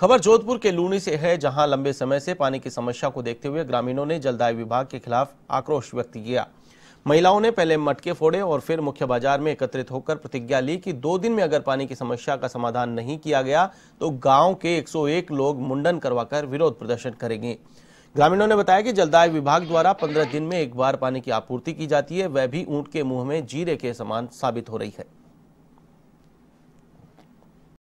खबर जोधपुर के लूनी से है जहां लंबे समय से पानी की समस्या को देखते हुए ग्रामीणों ने जलदाय विभाग के खिलाफ आक्रोश व्यक्त किया महिलाओं ने पहले मटके फोड़े और फिर मुख्य बाजार में एकत्रित होकर प्रतिज्ञा ली कि दो दिन में अगर पानी की समस्या का समाधान नहीं किया गया तो गांव के 101 लोग मुंडन करवाकर विरोध प्रदर्शन करेंगे ग्रामीणों ने बताया कि जलदाय विभाग द्वारा पंद्रह दिन में एक बार पानी की आपूर्ति की जाती है वह भी ऊंट के मुंह में जीरे के समान साबित हो रही है